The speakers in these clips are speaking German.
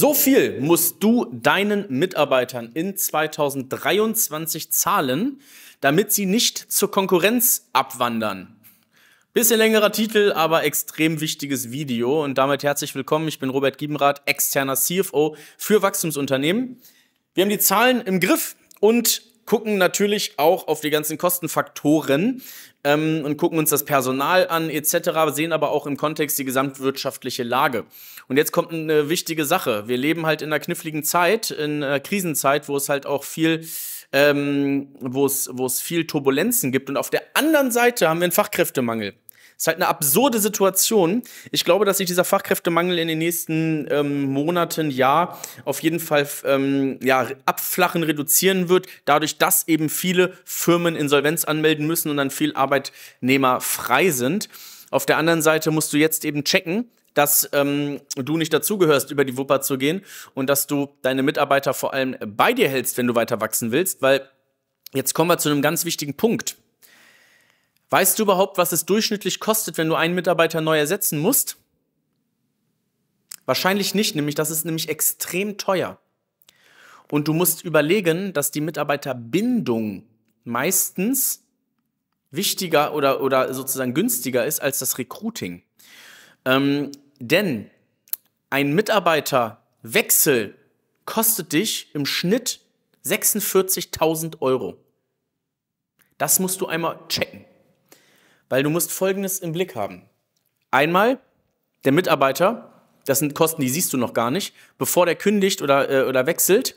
So viel musst du deinen Mitarbeitern in 2023 zahlen, damit sie nicht zur Konkurrenz abwandern. Bisschen längerer Titel, aber extrem wichtiges Video. Und damit herzlich willkommen. Ich bin Robert Giebenrath, externer CFO für Wachstumsunternehmen. Wir haben die Zahlen im Griff und gucken natürlich auch auf die ganzen Kostenfaktoren ähm, und gucken uns das Personal an etc., sehen aber auch im Kontext die gesamtwirtschaftliche Lage. Und jetzt kommt eine wichtige Sache. Wir leben halt in einer kniffligen Zeit, in einer Krisenzeit, wo es halt auch viel ähm, wo es viel Turbulenzen gibt. Und auf der anderen Seite haben wir einen Fachkräftemangel. Ist halt eine absurde Situation. Ich glaube, dass sich dieser Fachkräftemangel in den nächsten ähm, Monaten, Jahr auf jeden Fall ähm, ja, abflachen, reduzieren wird, dadurch, dass eben viele Firmen Insolvenz anmelden müssen und dann viel Arbeitnehmer frei sind. Auf der anderen Seite musst du jetzt eben checken, dass ähm, du nicht dazugehörst, über die Wupper zu gehen und dass du deine Mitarbeiter vor allem bei dir hältst, wenn du weiter wachsen willst, weil jetzt kommen wir zu einem ganz wichtigen Punkt. Weißt du überhaupt, was es durchschnittlich kostet, wenn du einen Mitarbeiter neu ersetzen musst? Wahrscheinlich nicht, nämlich das ist nämlich extrem teuer. Und du musst überlegen, dass die Mitarbeiterbindung meistens wichtiger oder, oder sozusagen günstiger ist als das Recruiting. Ähm, denn ein Mitarbeiterwechsel kostet dich im Schnitt 46.000 Euro. Das musst du einmal checken. Weil du musst Folgendes im Blick haben. Einmal, der Mitarbeiter, das sind Kosten, die siehst du noch gar nicht, bevor der kündigt oder, äh, oder wechselt,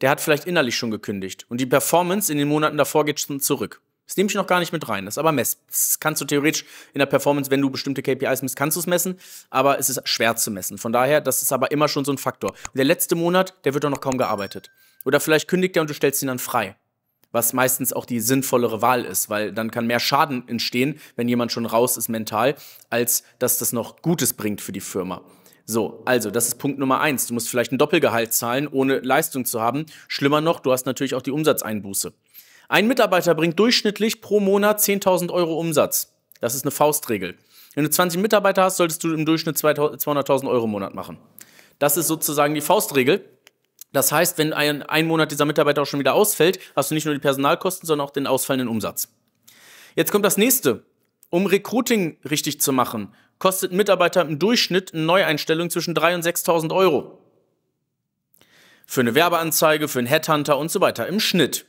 der hat vielleicht innerlich schon gekündigt. Und die Performance in den Monaten davor geht schon zurück. Das nehme ich noch gar nicht mit rein. Das ist aber mess. Das kannst du theoretisch in der Performance, wenn du bestimmte KPIs misst, kannst du es messen, aber es ist schwer zu messen. Von daher, das ist aber immer schon so ein Faktor. Und der letzte Monat, der wird doch noch kaum gearbeitet. Oder vielleicht kündigt er und du stellst ihn dann frei was meistens auch die sinnvollere Wahl ist, weil dann kann mehr Schaden entstehen, wenn jemand schon raus ist mental, als dass das noch Gutes bringt für die Firma. So, also das ist Punkt Nummer eins. Du musst vielleicht ein Doppelgehalt zahlen, ohne Leistung zu haben. Schlimmer noch, du hast natürlich auch die Umsatzeinbuße. Ein Mitarbeiter bringt durchschnittlich pro Monat 10.000 Euro Umsatz. Das ist eine Faustregel. Wenn du 20 Mitarbeiter hast, solltest du im Durchschnitt 200.000 Euro im Monat machen. Das ist sozusagen die Faustregel. Das heißt, wenn ein, ein Monat dieser Mitarbeiter auch schon wieder ausfällt, hast du nicht nur die Personalkosten, sondern auch den ausfallenden Umsatz. Jetzt kommt das nächste. Um Recruiting richtig zu machen, kostet ein Mitarbeiter im Durchschnitt eine Neueinstellung zwischen 3.000 und 6.000 Euro. Für eine Werbeanzeige, für einen Headhunter und so weiter. Im Schnitt.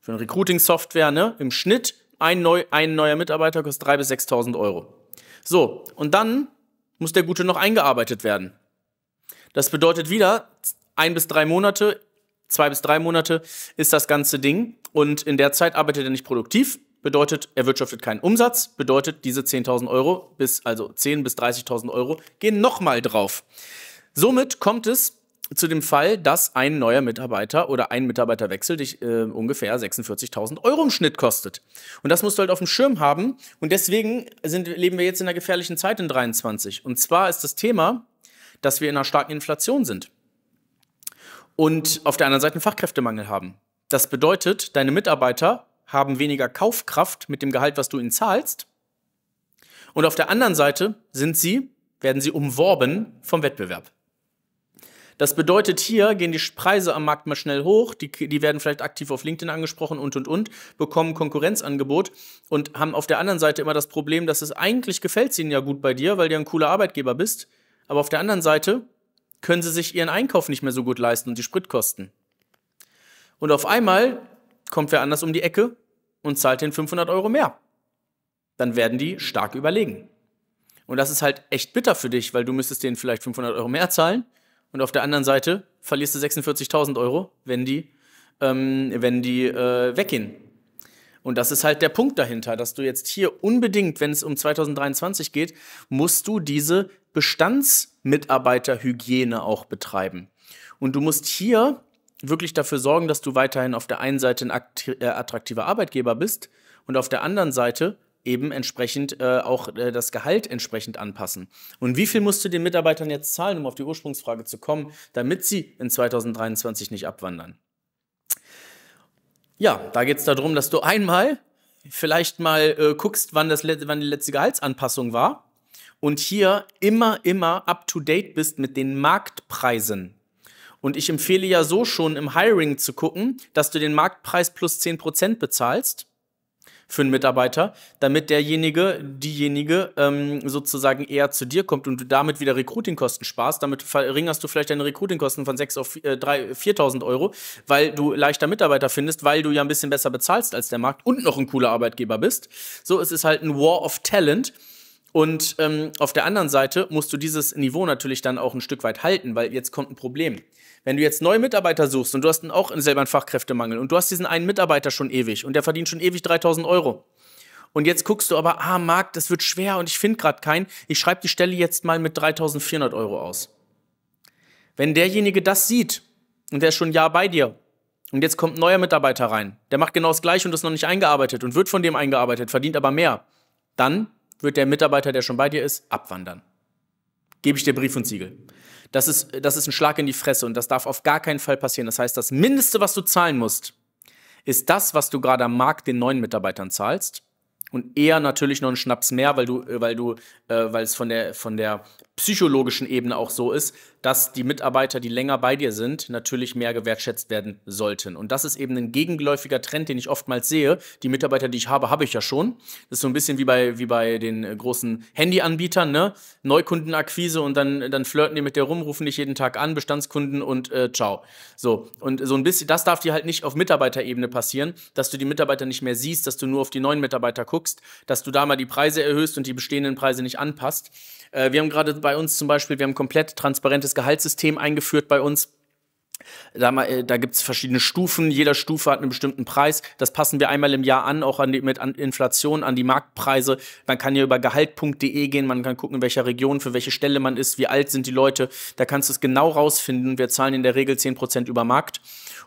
Für eine Recruiting-Software, ne? Im Schnitt ein, neu, ein neuer Mitarbeiter kostet 3.000 bis 6.000 Euro. So, und dann muss der Gute noch eingearbeitet werden. Das bedeutet wieder ein bis drei Monate, zwei bis drei Monate ist das ganze Ding. Und in der Zeit arbeitet er nicht produktiv, bedeutet, er wirtschaftet keinen Umsatz, bedeutet, diese 10.000 Euro bis, also 10.000 bis 30.000 Euro gehen nochmal drauf. Somit kommt es zu dem Fall, dass ein neuer Mitarbeiter oder ein Mitarbeiterwechsel dich äh, ungefähr 46.000 Euro im Schnitt kostet. Und das musst du halt auf dem Schirm haben. Und deswegen sind, leben wir jetzt in einer gefährlichen Zeit in 23. Und zwar ist das Thema, dass wir in einer starken Inflation sind und auf der anderen Seite einen Fachkräftemangel haben. Das bedeutet, deine Mitarbeiter haben weniger Kaufkraft mit dem Gehalt, was du ihnen zahlst. Und auf der anderen Seite sind sie, werden sie umworben vom Wettbewerb. Das bedeutet, hier gehen die Preise am Markt mal schnell hoch, die, die werden vielleicht aktiv auf LinkedIn angesprochen und und und, bekommen Konkurrenzangebot und haben auf der anderen Seite immer das Problem, dass es eigentlich gefällt ihnen ja gut bei dir, weil du ja ein cooler Arbeitgeber bist. Aber auf der anderen Seite können sie sich ihren Einkauf nicht mehr so gut leisten und die Spritkosten. Und auf einmal kommt wer anders um die Ecke und zahlt den 500 Euro mehr. Dann werden die stark überlegen. Und das ist halt echt bitter für dich, weil du müsstest denen vielleicht 500 Euro mehr zahlen und auf der anderen Seite verlierst du 46.000 Euro, wenn die, ähm, wenn die äh, weggehen. Und das ist halt der Punkt dahinter, dass du jetzt hier unbedingt, wenn es um 2023 geht, musst du diese Bestandsmitarbeiterhygiene auch betreiben. Und du musst hier wirklich dafür sorgen, dass du weiterhin auf der einen Seite ein äh, attraktiver Arbeitgeber bist und auf der anderen Seite eben entsprechend äh, auch äh, das Gehalt entsprechend anpassen. Und wie viel musst du den Mitarbeitern jetzt zahlen, um auf die Ursprungsfrage zu kommen, damit sie in 2023 nicht abwandern? Ja, da geht es darum, dass du einmal vielleicht mal äh, guckst, wann, das, wann die letzte Gehaltsanpassung war und hier immer, immer up-to-date bist mit den Marktpreisen. Und ich empfehle ja so schon im Hiring zu gucken, dass du den Marktpreis plus 10% bezahlst für einen Mitarbeiter, damit derjenige, diejenige ähm, sozusagen eher zu dir kommt und du damit wieder Recruitingkosten sparst. Damit verringerst du vielleicht deine Recruitingkosten von 6 auf 4.000 äh, Euro, weil du leichter Mitarbeiter findest, weil du ja ein bisschen besser bezahlst als der Markt und noch ein cooler Arbeitgeber bist. So, es ist halt ein War of Talent. Und ähm, auf der anderen Seite musst du dieses Niveau natürlich dann auch ein Stück weit halten, weil jetzt kommt ein Problem. Wenn du jetzt neue Mitarbeiter suchst und du hast einen, auch selber einen Fachkräftemangel und du hast diesen einen Mitarbeiter schon ewig und der verdient schon ewig 3000 Euro. Und jetzt guckst du aber, ah, Markt, das wird schwer und ich finde gerade keinen. Ich schreibe die Stelle jetzt mal mit 3400 Euro aus. Wenn derjenige das sieht und der ist schon ein Jahr bei dir und jetzt kommt ein neuer Mitarbeiter rein, der macht genau das Gleiche und ist noch nicht eingearbeitet und wird von dem eingearbeitet, verdient aber mehr, dann wird der Mitarbeiter, der schon bei dir ist, abwandern. Gebe ich dir Brief und Siegel. Das ist, das ist ein Schlag in die Fresse und das darf auf gar keinen Fall passieren. Das heißt, das Mindeste, was du zahlen musst, ist das, was du gerade am Markt den neuen Mitarbeitern zahlst. Und eher natürlich noch einen Schnaps mehr, weil du, äh, weil du, äh, weil es von der, von der psychologischen Ebene auch so ist, dass die Mitarbeiter, die länger bei dir sind, natürlich mehr gewertschätzt werden sollten. Und das ist eben ein gegenläufiger Trend, den ich oftmals sehe. Die Mitarbeiter, die ich habe, habe ich ja schon. Das ist so ein bisschen wie bei, wie bei den äh, großen Handyanbietern, ne? Neukundenakquise und dann, dann flirten die mit dir rum, rufen dich jeden Tag an, Bestandskunden und äh, ciao. So. Und so ein bisschen, das darf dir halt nicht auf Mitarbeiterebene passieren, dass du die Mitarbeiter nicht mehr siehst, dass du nur auf die neuen Mitarbeiter guckst, dass du da mal die Preise erhöhst und die bestehenden Preise nicht anpasst. Äh, wir haben gerade bei uns zum Beispiel, wir haben ein komplett transparentes Gehaltssystem eingeführt bei uns. Da, äh, da gibt es verschiedene Stufen, jeder Stufe hat einen bestimmten Preis. Das passen wir einmal im Jahr an, auch an die, mit an Inflation, an die Marktpreise. Man kann hier über gehalt.de gehen, man kann gucken, in welcher Region, für welche Stelle man ist, wie alt sind die Leute. Da kannst du es genau rausfinden. Wir zahlen in der Regel 10% über Markt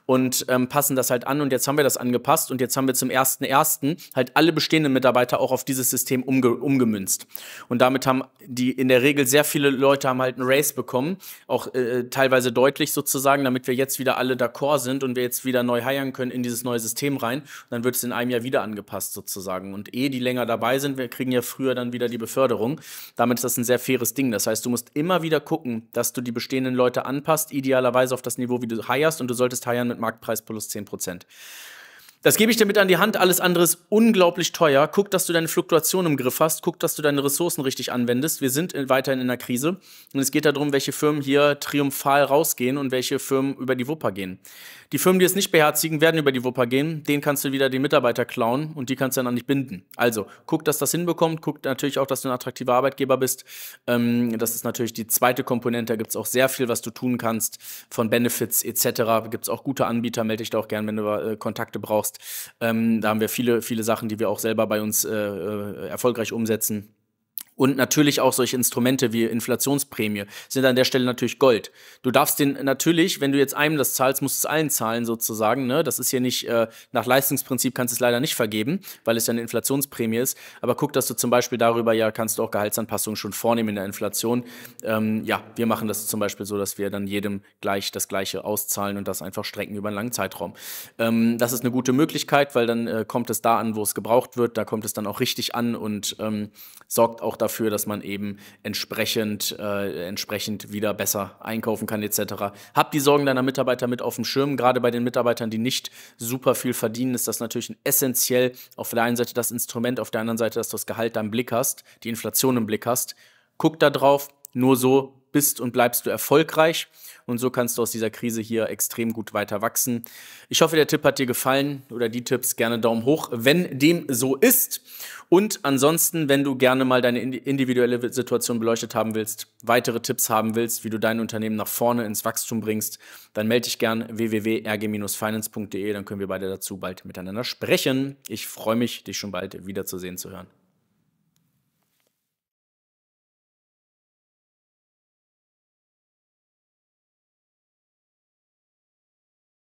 und ähm, passen das halt an. Und jetzt haben wir das angepasst und jetzt haben wir zum 1.1. halt alle bestehenden Mitarbeiter auch auf dieses System umge umgemünzt. Und damit haben die in der Regel sehr viele Leute haben halt einen Race bekommen, auch äh, teilweise deutlich sozusagen, damit wir jetzt wieder alle d'accord sind und wir jetzt wieder neu heiern können in dieses neue System rein. Und dann wird es in einem Jahr wieder angepasst sozusagen. Und eh die länger dabei sind, wir kriegen ja früher dann wieder die Beförderung. Damit ist das ein sehr faires Ding. Das heißt, du musst immer wieder gucken, dass du die bestehenden Leute anpasst, idealerweise auf das Niveau, wie du heierst und du solltest heiern mit Marktpreis plus 10 Prozent. Das gebe ich dir mit an die Hand. Alles andere ist unglaublich teuer. Guck, dass du deine Fluktuation im Griff hast. Guck, dass du deine Ressourcen richtig anwendest. Wir sind weiterhin in der Krise. Und es geht darum, welche Firmen hier triumphal rausgehen und welche Firmen über die Wupper gehen. Die Firmen, die es nicht beherzigen, werden über die Wupper gehen. Den kannst du wieder den Mitarbeiter klauen und die kannst du dann nicht binden. Also, guck, dass das hinbekommt. Guck natürlich auch, dass du ein attraktiver Arbeitgeber bist. Ähm, das ist natürlich die zweite Komponente. Da gibt es auch sehr viel, was du tun kannst von Benefits etc. Da Gibt es auch gute Anbieter. Melde dich da auch gern, wenn du äh, Kontakte brauchst. Ähm, da haben wir viele, viele Sachen, die wir auch selber bei uns äh, äh erfolgreich umsetzen. Und natürlich auch solche Instrumente wie Inflationsprämie sind an der Stelle natürlich Gold. Du darfst den natürlich, wenn du jetzt einem das zahlst, musst du es allen zahlen sozusagen. Ne? Das ist hier nicht, äh, nach Leistungsprinzip kannst du es leider nicht vergeben, weil es ja eine Inflationsprämie ist. Aber guck, dass du zum Beispiel darüber ja kannst du auch Gehaltsanpassungen schon vornehmen in der Inflation. Ähm, ja, wir machen das zum Beispiel so, dass wir dann jedem gleich das Gleiche auszahlen und das einfach strecken über einen langen Zeitraum. Ähm, das ist eine gute Möglichkeit, weil dann äh, kommt es da an, wo es gebraucht wird. Da kommt es dann auch richtig an und ähm, sorgt auch dafür, dafür, dass man eben entsprechend, äh, entsprechend wieder besser einkaufen kann etc. Hab die Sorgen deiner Mitarbeiter mit auf dem Schirm. Gerade bei den Mitarbeitern, die nicht super viel verdienen, ist das natürlich essentiell. Auf der einen Seite das Instrument, auf der anderen Seite, dass du das Gehalt im Blick hast, die Inflation im Blick hast. Guck da drauf. Nur so bist und bleibst du erfolgreich. Und so kannst du aus dieser Krise hier extrem gut weiter wachsen. Ich hoffe, der Tipp hat dir gefallen oder die Tipps. Gerne Daumen hoch, wenn dem so ist. Und ansonsten, wenn du gerne mal deine individuelle Situation beleuchtet haben willst, weitere Tipps haben willst, wie du dein Unternehmen nach vorne ins Wachstum bringst, dann melde dich gern www.rg-finance.de. Dann können wir beide dazu bald miteinander sprechen. Ich freue mich, dich schon bald wiederzusehen zu hören.